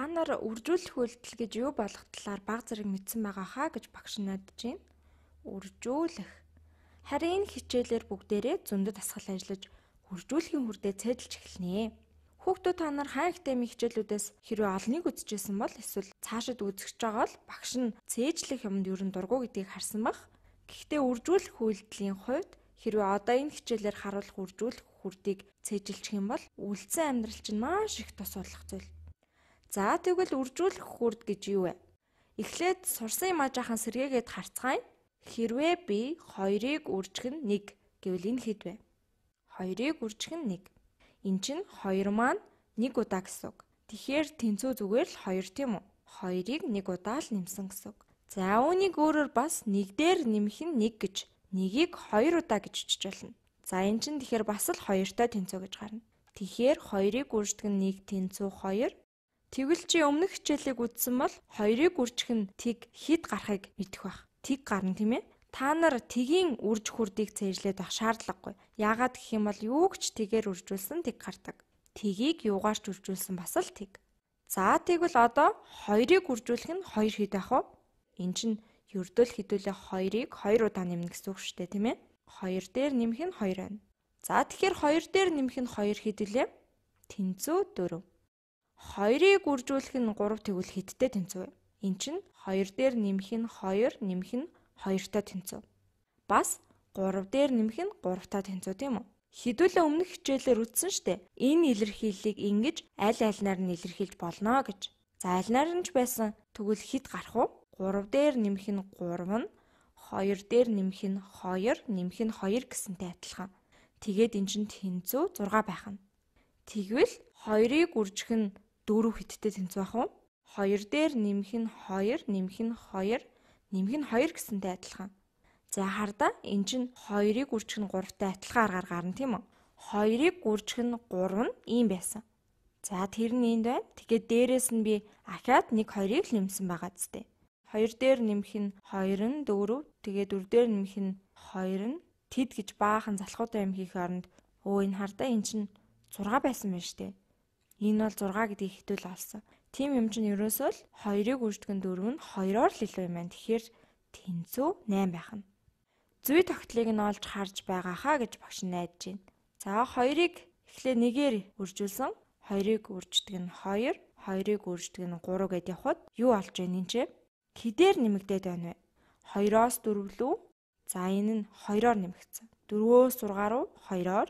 та нар үржүүлэх үйлдэл гэж юу болох талаар баг зэрэг мэдсэн байгаа хаа гэж багш найдаж байна. Үржүүлэх. Харин энэ хичээлээр бүгдээрээ зөндөд асгал ажиллаж үржүүлэхийн хүрдээ цээдэлж эхэлнэ. Хүүхдүүд та нар хаан академи хичээлүүдээс хэрвээ олныг үзчихсэн бол эсвэл цаашид үзэж байгаа л багш нь цээжлэх юмд ерөн дургу гэдгийг харсан бах. Гэхдээ үржүүлэх үйлдэлийн хувьд хэрвээ одоо энэ хичээлээр харуулах үржүүлэх хүрдийг цээжилчих юм бол үлдсэн амьдрал чинь маш их тосоолох зүйл. За тэгвэл үржүүлэх хүрд гэж юу вэ? Эхлээд сурсан юм ажаахан сэргээгээд харцгаая. Хэрвээ би 2-ыг үржих нь 1 гэвэл энэ хэд вэ? 2-ыг үржих нь 1. Энэ чинь 2 маань 1 удаа гэсэн үг. Тэгэхээр тэнцүү зүгээр л 2 тийм үү? 2-ыг 1 удаа л нэмсэн гэсэн үг. За үүнийг өөрөөр бас 1 дээр нэмэх нь 1 гэж, 1-ийг 2 удаа гэж үчиж болно. За эн чинь тэгэхээр бас л 2-той тэнцүү гэж гарна. Тэгэхээр 2-ыг үрждэг нь 1 тэнцүү 2, Тэгвэл чи өмнөх хичээлийг үзсэн бол хоёрыг үржих нь тэг хід гарахыг мэдэх байх. Тэг гарна тийм ээ. Та нар тгийн үрж хурдыг цэжлээд байх шаардлагагүй. Яагаад гэх юм бол юу ч тэгээр үржүүлсэн тэг гардаг. Тгийг юугаарч үржүүлсэн бас л тэг. За тэгвэл одоо хоёрыг үржүүлэх нь хоёр хэд ах вэ? Энд чинь ердөл хідүүлээ хоёрыг хоёр удаа нэмнэ гэсэн үг шүү дээ тийм ээ. Хоёр дээр нэмэх нь хоёр байна. За тэгэхээр хоёр дээр нэмэх нь хоёр хэд вэ? Тэнцүү дөрөв. 2-ыг үржүүлэх нь 3 тэгвэл хэдтэй тэнцүү вэ? Эн чинь 2 дээр нэмэх нь 2, нэмэх нь 2-тай тэнцүү. Бас 3 дээр нэмэх нь 3-тай тэнцүү тийм үү? Хідүүлээ өмнөх хичээлээр үзсэн штэ. Энэ илэрхийллийг ингэж аль альнаар нь илэрхийлж болно гэж. За альнаар нь ч байсан тэгвэл хэд гарах вэ? 3 дээр нэмэх нь 3 нь 2 дээр нэмэх нь 2, нэмэх нь 2 гэсэнтэй адилхан. Тэгээд эн чинь тэнцүү 6 байх нь. Тэгвэл 2-ыг үржих нь дөрөв хиттэй тэнцэх байх уу? 2 дээр нэмэх нь 2, нэмэх нь 2, нэмэх нь 2 гэсэнтэй адилхан. За хардаа эн чинь 2-ыг үржих нь 3-тай адилхан аргаар гарна тийм үү? 2-ыг үржих нь 3 нь ийм байсан. За тэр нь энд байна. Тэгээд дээрэс нь би ахаад 1 2-ыг л нэмсэн байгаа зү. 2 дээр нэмэх нь 2 нь 4, тэгээд 4 дээр нэмэх нь 2 нь тэд гэж баахан залхуутай юм хийх оронд өө энэ хардаа эн чинь 6 байсан байна штэ. Энэ бол 6 гэдгийг хэдүүл олсон. Тим юм чинь ерөөсөө л 2-ыг үржтгэн 4 нь 2-оор л илүү юм байна. Тэгэхээр тэнцүү 8 байх нь. Зүй тогтлыг нь олж харж байгаа хаа гэж багш найдаж байна. За 2-ыг эхлээ 1-ээр үржүүлсэн. 2-ыг үржтэг нь 2, 2-ыг үржтэг нь 3 гэд явахад юу олж байна энэ чинь? Хідээр нэмэгдээд байна вэ? 2-оос 4 лүү. За энэ нь 2-оор нэмэгдсэн. 4-өөс 6 руу 2-оор,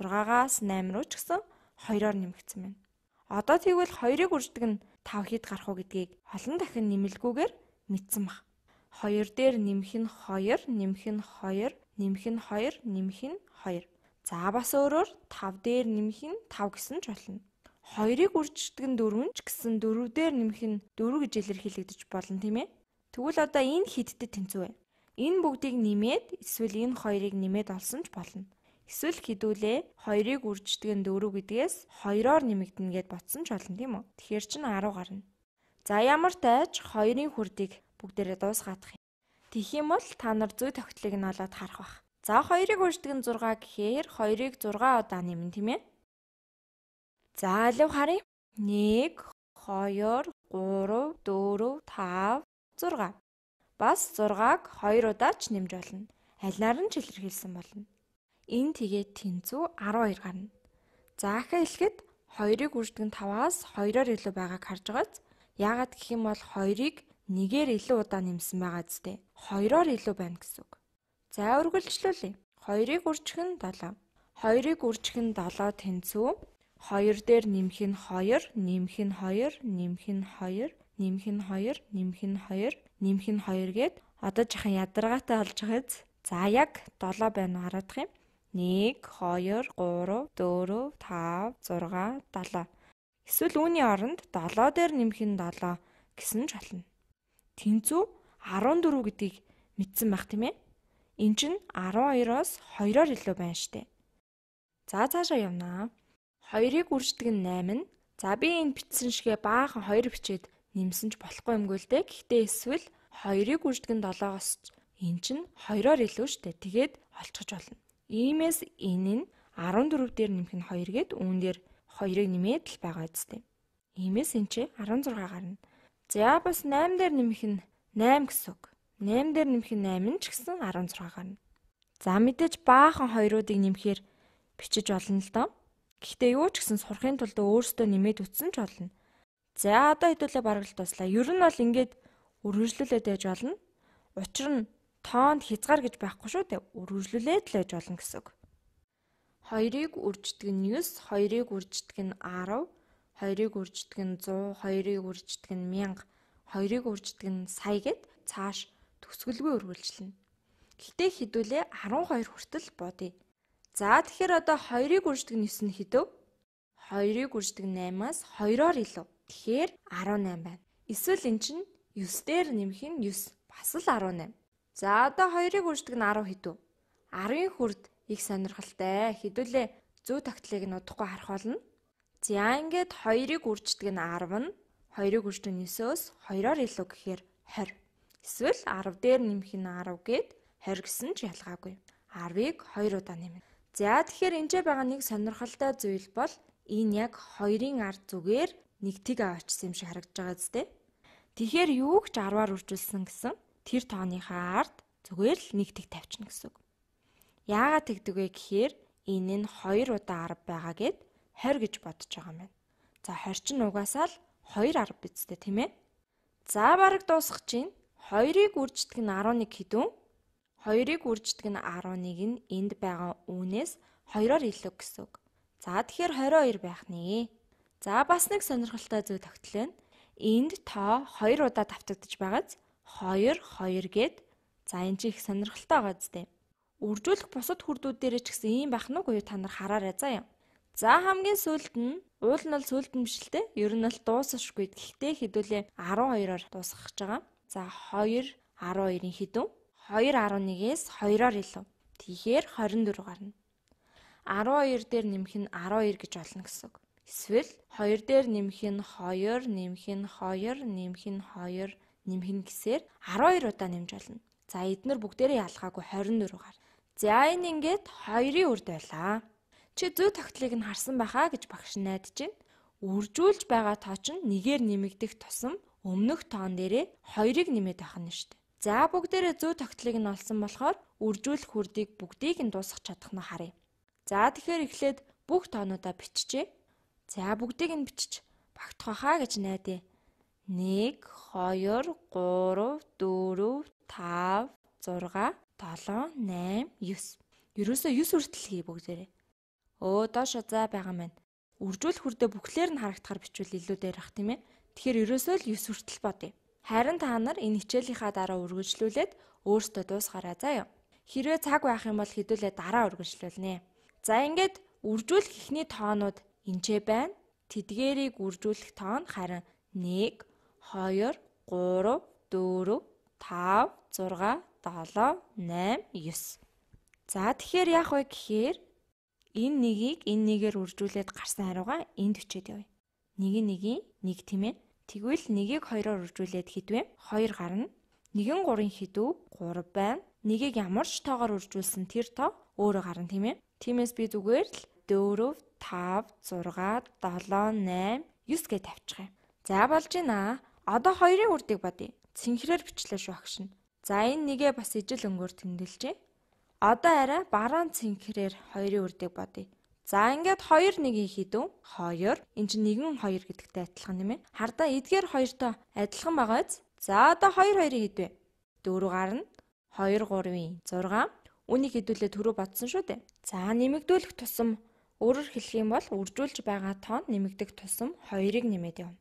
6-аас 8 руу ч гэсэн 2-оор нэмэгдсэн байна. Одоо тэгвэл 2-ыг үрждэг нь 5 хэд гарах уу гэдгийг олон дахин нэмэлгүйгээр мэдсэн баг. 2 дээр нэмэх нь 2, нэмэх нь 2, нэмэх нь 2, нэмэх нь 2. За бас өөрөөр 5 дээр нэмэх нь 5 гэсэн ч болно. 2-ыг үрждэг нь 4 ч гэсэн 4 дээр нэмэх нь 4 гэж илэрхийлэгдэж болно тийм ээ. Тэгвэл одоо энэ хиддэд тэнцүү вэ? Энэ бүгдийг нэмээд эсвэл энэ хоёрыг нэмээд олсон ч болно. Эсвэл хідүүлээ 2-ыг үрждэг нь 4 гэдгээс 2-оор нэмэгдэнэ гэд ботсон ч болно тийм үү. Тэгэхээр чинь 10 гарна. За ямар тааж 2-ын хүрдийг бүгдээрээ дуусгаадах юм. Тэгэх юм бол та нар зүй тогтлыг нь олоод харах бах. За 2-ыг үрждэг нь 6 гэхээр 2-ыг 6 удаа нэмнэ тийм ээ. За алив харъя. 1 2 3 4 5 6 бас 6-аг 2 удаач нэмж болно. Алинаар нь ч илэрхийлсэн болно. Энэ тэгээд тэнцүү 12 гарна. Заахаа хэлэхэд 2-ыг үрдгэн 5-аас 2-оор илүү байгааг харж байгааз яагаад гэх юм бол 2-ыг нэгээр илүү удаа нэмсэн байгаа зүтэй. 2-оор илүү байна гэсэн үг. За үргэлжлүүлээ. 2-ыг үржих нь 7. 2-ыг үржих нь 7 тэнцүү 2 дээр нэмэх нь 2, нэмэх нь 2, нэмэх нь 2, нэмэх нь 2, нэмэх нь 2, нэмэх нь 2 гээд одоо жоохон ядаргаатай болж байгаа биз. За яг 7 байна уу харагдах юм. 1 2 3 4 5 6 7 эсвэл үүний оронд 7 дээр нэмэх нь 7 гэсэн ч болно. Тэнцүү 14 гэдгийг мэдсэн байх тийм ээ. Энд чинь 12-оос 2-оор илүү байна штэ. За цаашаа явнаа. 2-ыг үрждэг нь 8 нь. За би энэ бичсэн шигэ баахан 2 бичээд нэмсэн ч болохгүй юмгүй л дээ. Гэхдээ эсвэл 2-ыг үрждэг нь 7-оос эн чинь 2-оор илүү штэ. Тэгээд олцгож болно. Иймээс энэ нь 14 дээр нэмэх нь 2 гээд үүн дээр 2-ыг нэмээд л байгаа үсттэй. Иймээс энэ чи 16 гарна. За бас 8 дээр нэмэх нь 8 гэсэн үг. 8 дээр нэмэх нь 8 нь ч гэсэн 16 гарна. За мэдээж баахан хоёруудыг нэмэхээр бичиж болно л доо. Гэхдээ юу ч гэсэн сурахын тулд өөрсдөө нэмээд үтсэн ч болно. За одоо хэдүүлээ бараг л дуслаа. Ер нь бол ингээд үргэлжлүүлээд яж болно. Учир нь тоонд хязгаар гэж байхгүй шүү дээ. Үргэлжлүүлээд л байж болно гэсэн үг. 2-ыг үржтдэг нь 9, 2-ыг үржтдэг нь 10, 2-ыг үржтдэг нь 100, 2-ыг үржтдэг нь 1000, 2-ыг үржтдэг нь сая гэд цааш төгсгөлгүй үргэлжлэнэ. Гэтэ хэдүүлээ 12 хүртэл бодъё. За тэгэхээр одоо 2-ыг үржтдэг нь 9 нь хэдэв? 2-ыг үржтдэг 8-аас 2-оор илүү. Тэгэхээр 18 байна. Эсвэл эн чинь 9 дээр нэмэх нь 9 бас л 18. За одоо хоёрыг үрждэг нь 10 хэдүү. 10-ын хүрд их сонирхолтой хэдүүлээ зүү тогтлыг нь удахгүй харах болно. За ингээд хоёрыг үрждэг нь 10 нь хоёрыг үрждэг нь 9-өөс 2-оор илүү гэхээр 20. Эсвэл 10 дээр нэмэх нь 10 гээд 20 гэсэн ч ялгаагүй. 10-ыг 2 удаа нэмнэ. За тэгэхээр энэжээ байгаа нэг сонирхолтой зүйл бол энэ яг 2-ын ард зүгээр нэгтгийг аваачсан юм шиг харагдж байгаа зү. Тэгэхээр юу ч 10-аар үржүүлсэн гэсэн тэр тооныхаа ард зүгээр л нэгдэг тавьчихна гэсэн үг. Яагаад тэгдэг вэ гэхээр энэ нь 2 удаа арга байгаа гэд 20 гэж бодож байгаа юм байна. За 20 ч нугасаал 2 арга бидтэй тийм ээ. За бараг дуусах чинь 2-ыг үржтг нь 11 хэдүүн 2-ыг үржтг нь 11 нь энд байгаа үүнээс 2-оор илүү гэсэн үг. За тэгэхээр 22 байх нэ. За бас нэг сонирхолтой зүйл тогтлоо. Энд тоо 2 удаа давтагдж байгааз 2 2 гээд за энэ чи их сонирхолтой байгаа зү. Үржүүлэх бусад хүрдүүдээрээ ч гэсэн ийм байх нь үгүй та нар хараарай заяа. За хамгийн сүүлд нь уул нь л сүүлд нь биш л те. Ер нь л дуусахгүй. Гэхдээ хэдүүлээ 12-оор дуусгах гэж байгаа. За 2 12-ийн хэдэн? 2.11-ээс 2-оор илүү. Тэгэхээр 24 гарна. 12 дээр нэмэх нь 12 гэж болно гэсэн үг. Эсвэл 2 дээр нэмэх нь 2 нэмэх нь 2 нэмэх нь 2 нэмхэн гэсээр 12 удаа нэмж болно. За эднэр бүгдээрээ ялгаагүй 24-аар. За энэ ингээд 2-ын үрд байлаа. Чи зөв тогтлыг нь харсан байхаа гэж багш найдаж байна. Үржүүлж байгаа тоо ч нэгээр нэмэгдэх тусам өмнөх тоон дээрээ 2-ыг нэмээд байх нь шүү дээ. За бүгдээрээ зөв тогтлыг нь олсон болохоор үржүүлэх үрдийг бүгдийг нь дуусгах чадах нь харъя. За тэгэхээр эхлээд бүх тоонуудаа биччихье. За бүгдийг нь бичиж багтах байхаа гэж найдаа. 1 2 3 4 5 6 7 8 9 Ерөөсөө 9 хүртэл хий бүгдээрээ. Өө доошо за байгаа мэн. Үржүүл хүрдээ бүхлээр нь харагдахаар бичвэл илүү дээр бах тийм ээ. Тэгэхээр ерөөсөө л 9 хүртэл бодъё. Харин та нар энэ хичээлийнхаа дараа үргэлжлүүлээд өөртөө дуусгараа заяа. Хэрвээ цаг байх юм бол хэдүүлээ дараа үргэлжлүүлнэ. За ингээд үржүүлэх ихний тоонууд энчээ байна. Тэдгээрийг үржүүлэх тоон харин 1 2 3 4 5 6 7 8 9 За тэгэхээр яах вэ гэхээр энэ нэгийг энэ нэгээр үржүүлээд гарсан хариугаа энд өчөөд явъя. Нэг нэгийн нэг тийм ээ. Тэгвэл нэгийг хоёроор үржүүлээд хідвэ. 2 гарна. Нэгэн 3-ын хідүү 3 байна. Нэгийг ямар ч тоогоор үржүүлсэн тэр тоо өөрө гарна тийм ээ. Тиймээс би зүгээр л 4 5 6 7 8 9 гэж тавьчих юм. За болж байна. Одоо хоёрын үрдийг бодъё. Цинхрээр бичлээ шүү агш нь. За энэ нэгэ бас ижил өнгөөр тэмдэглэжээ. Одоо арай бараан цинхрээр хоёрын үрдийг бодъё. За ингээд 2 1-ийг хийдв. 2. Энд чинь 1 2 гэдэгтэй адилхан тийм ээ. Хардаа эдгээр хоёртой адилхан байгаа биз? За одоо 2 2-ыг хийдвэ. 4 гарна. 2 3-ийн 6. Үнийг хэдүүлээ түрүү бодсон шүү дээ. За нэмэгдүүлэх тусам өөрөөр хэлэх юм бол үржүүлж байгаа тоон нэмэгдэх тусам 2-ыг нэмээд явна.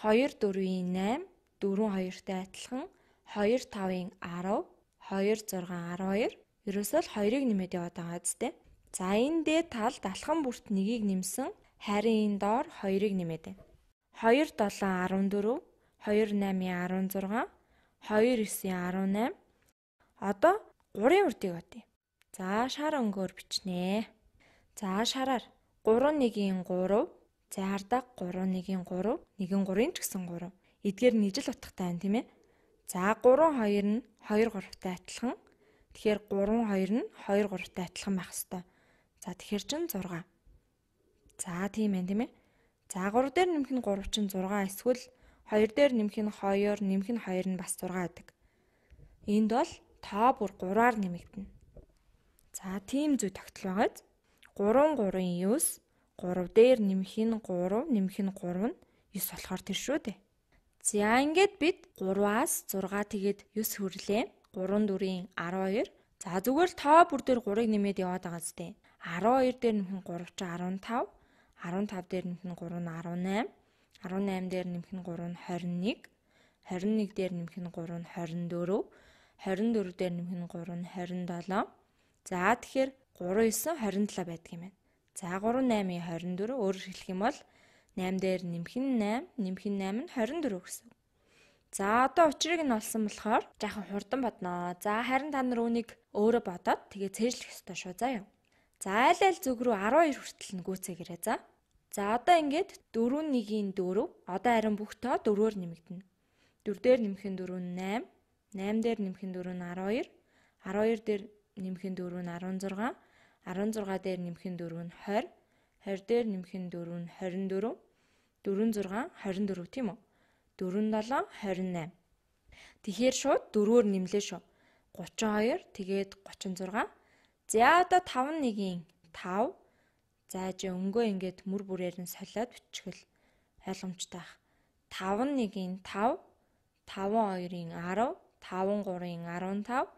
24-ийн 8 42-тэй адилхан 25-ийн 10 2612 ерөөсөө л 2-ыг нэмээд яваад байгаа зүтэй. За энэ дээд талд алхам бүрт 1-ийг нэмсэн харин энэ доор 2-ыг нэмээд байна. 2714 2816 2918 одоо 3-ын үрдийг өгье. За шар өнгөөр бичнэ. За шараар 31-ийн 3 За ардаг 3-1-ийн 3, 1-3-ийн ч гэсэн 3. Эдгээр нийжил утгатай байна тийм ээ. За 3-2 нь 2-3-тай адилхан. Тэгэхээр 3-2 нь 2-3-тай адилхан байх хэвээр. За тэгэхээр чин 6. За тийм байна тийм ээ. За 3 дээр нэмэх нь 3 чин 6 эсвэл 2 дээр нэмэх нь 2, нэмэх нь 2 нь бас 6 гэдэг. Энд бол тоо бүр 3-аар нэмэгдэнэ. За тийм зүй тогтол байгааз 3 3-ийн 9 3 дээр нэмэх нь 3, нэмэх нь 3 нь 9 болохоор тэр шүү дээ. За ингээд бид 3-аас 6 тэгээд 9 хүрлээ. 3 4-ийн 12. За зүгээр л тоо бүр дээр 3-ыг нэмээд яваад байгаа зү. 12 дээр нэмэх нь 3 чи 15. 15 дээр нэмэх нь 3 нь 18. 18 дээр нэмэх нь 3 нь 21. 21 дээр нэмэх нь 3 нь 24. 24 дээр нэмэх нь 3 нь 27. За тэгэхээр 3 9 27 байдаг юм байна. За 38-ийн 24 өөрөөр хэлэх юм бол 8 дээр нэмэх нь 8, нэмэх нь 8 нь 24 гэсэн. За одоо учрыг нь олсон болохоор жаахан хурдан бодноо. За харин та нар үүнийг өөрөө бодоод тэгээ цэжлэх ёстой шүү заа юу. За аль аль зүг рүү 12 хүртэл нь гүйцээгээрэй за. За одоо ингээд 4-1-ийн 4 одоо харин бүх тоо 4-өөр нэмэгдэнэ. 4 дээр нэмэх нь 4 нь 8, 8 дээр нэмэх нь 4 нь 12, 12 дээр нэмэх нь 4 нь 16, 16 дээр нэмэх нь 4 нь 20, 20 дээр нэмэх нь 4 нь 24, 46 24 тийм үү? 47 28. Тэгэхээр шууд 4-өөр нэмлээ шүү. 32 тэгээд 36. За одоо 5 1-ийн 5 зааж өнгөө ингээд мөр бүрээр нь солиод бичгэл ойлгомжтой байх. 5 1-ийн 5 5 2-ийн 10 5 3-ийн 15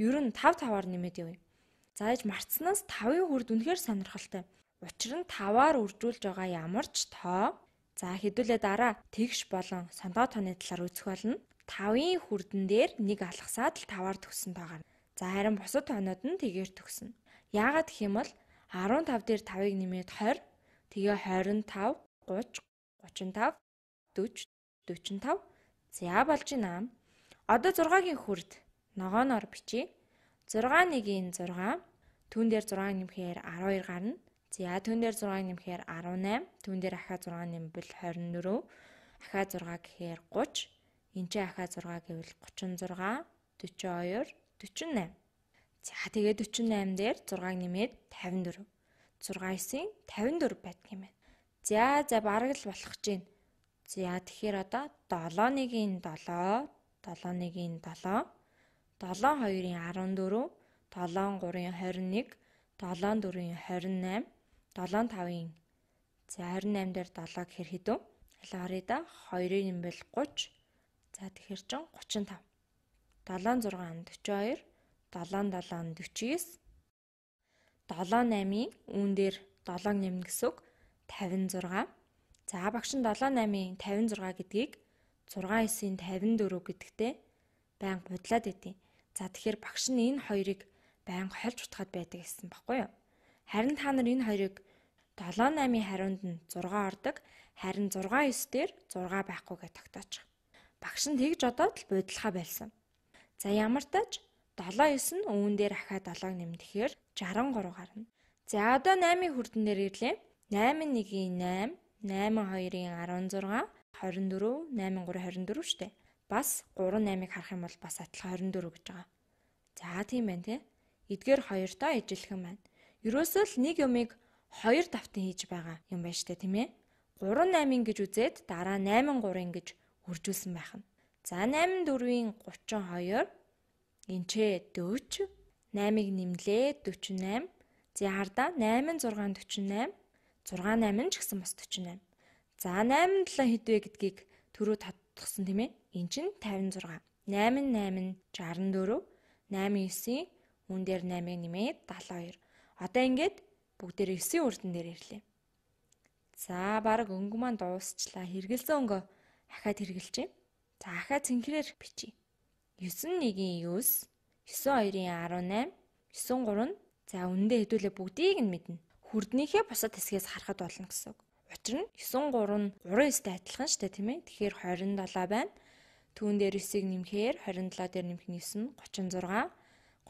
ер нь 5 5-аар нэмээд явъя. За ээж марцнаас 5-ын хүрд үнэхээр сонирхолтой. Учир нь 5-аар үржүүлж байгаа ямар ч тоо за хэдүүлээ дараа тэгш болон сондоо тооны талаар үзэх болно. 5-ын хүрдэн дээр нэг алхасаад л 5-аар төгсөн байгаа. За харин бусад тоонууд нь тэгээр төгснө. Яагаад гэх юм бол 15 дээр 5-ыг нэмээд 20, тэгээ 25, 30, 35, 40, 45. За болж байна. Одоо 6-гийн хүрд ногооноор бичиж 6196 түн дээр 6 нэмэхээр 12 гарна. За түн дээр 6 нэмэхээр 18, түн дээр ахаа 6 нэмбэл 24, ахаа 6 гэхээр 30, энчээ ахаа 6 гэвэл 36, 42, 48. За тэгээд 48 дээр 6-ыг нэмээд 54. 6-ийн 54 байдаг юм байна. За за бараг л болох гэж байна. За тэгэхээр одоо 7-1-ийн 7, 7-1-ийн 7 72-14, 73-21, 74-28, 75-ийн. За 28 дээр 7-г хэр хэдэв? Алгаарай да 2-ын юм бол 30. За тэгэхээр чин 35. 76 42, 77 49. 78-ийн үүн дээр 7-8 гэсэн үг 56. За багш нь 78-ийн 56 гэдгийг 6-9-ийн 54 гэдэгтэй байн будлаад өгдөө. За тэгэхээр багш нь энэ хоёрыг байнга хольж утгаад байдаг гэсэн баггүй юу? Харин та нар энэ хоёрыг 7-8-ийн хариунд нь 6 ордог, харин 6-9 дээр 6 байхгүйгээ тогтооч. Багш нь тэгж одоод л бодлохоо байлсан. За ямар тач 7-9 нь өвөн дээр ахаа 7-г нэмдэхээр 63 гарна. За одоо 8-ийн хурдан дээр ирлээ. 8-1-8, 8-2-ийн 16, 24, 8-3 24 штэ. Бас 38-ыг харах юм бол бас атал 24 гэж байгаа. За тийм байна те. Эдгээр хоёртоо ижилхэн байна. Ерөөсөө л нэг юмыг хоёр давтан хийж байгаа юм байна штэ тийм ээ. 38 гэж үзээд дараа 83 гэж үржүүлсэн байх нь. За 84-ийн 32 энчээ 40 8-ыг нэмлээ 48. За хардаа 8 6 48 6 8 ч гэсэн бас 48. За 8 7 хэдвэ гэдгийг түрүү утгасан тийм ээ. Энд чинь 56. 88 64 89-ийн үн дээр 8-ыг нэмээд 72. Одоо ингээд бүгдээр 9-ийн үрдэн дээр ирлээ. За баг өнгө маань дуусчлаа. Хэрэгэлзэн өнгө ахаад хэрэгэлчихье. За ахаа цэнхрээр бичье. 91-ийн 9, 92-ийн 18, 93 нь за үндэ хэдүүлээ бүгдийг нь мэднэ. Хүрднийхээ бусад хэсгээс харахад болно гэсэн үг. Учир нь 9 3 нь 3-тэй адилхан шүү дээ тийм ээ. Тэгэхээр 27 байна. Түүн дээр 9-ийг нэмэхээр 27 дээр нэмэх нь 9 36.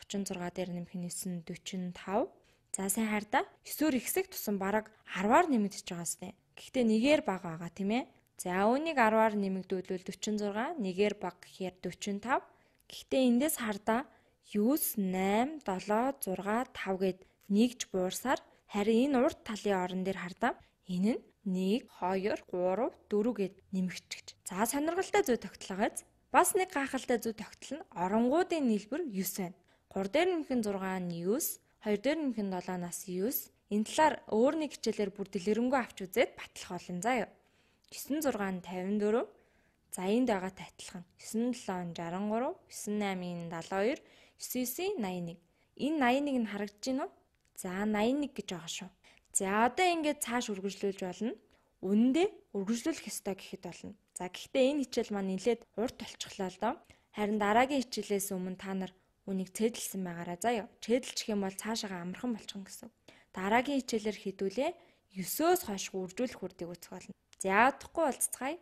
36 дээр нэмэх нь 9 45. За сайн хардаа. 9-өр ихсэх тусам бараг 10-аар нэмэгдэж байгаа сте. Гэхдээ нэгээр бага байгаа тийм ээ. За үүнийг 10-аар нэмэгдүүлвэл 46, нэгээр бага гэхээр 45. Гэхдээ эндээс хардаа 9 8 7 6 5 гэд нэгж буурсаар харин энэ урд талын орон дээр хардаа Энэ нь 1 2 3 4 гэд нэмэгдчихэж. За сонирхолтой зүй тогтлогоос бас нэг гахалтай зүй тогтол нь оронгуудын нийлбэр 9 байна. 3 дээр нэмэх нь 6 нь 9, 2 дээр нэмэх нь 7-аас 9. Энэ талаар өөр нэг хичээлээр бүр дэлгэрэнгүй авч үзээд батлах болно заяа. 9 6 нь 54 За энд байгаатай адилхан 9763, 9872, 9981. Энэ 81 нь харагдаж байна уу? За 81 гэж байгаа шүү. За одоо ингээд цааш үргэлжлүүлж болно. Үнэндээ үргэлжлүүлэх ёстой гэхэд болно. За гэхдээ энэ хичээл маань нэлээд урт толчглоо л доо. Харин дараагийн хичээлээс өмнө та нар үнийг цэдэлсэн байгаараа заяа. Цэдэлчих юм бол цаашаа амархан болчихно гэсэн. Дараагийн хичээлээр хідүүлээ 9-өөс хойш үржүүлэх үрдийг үзэх болно. За ядахгүй болцгаая.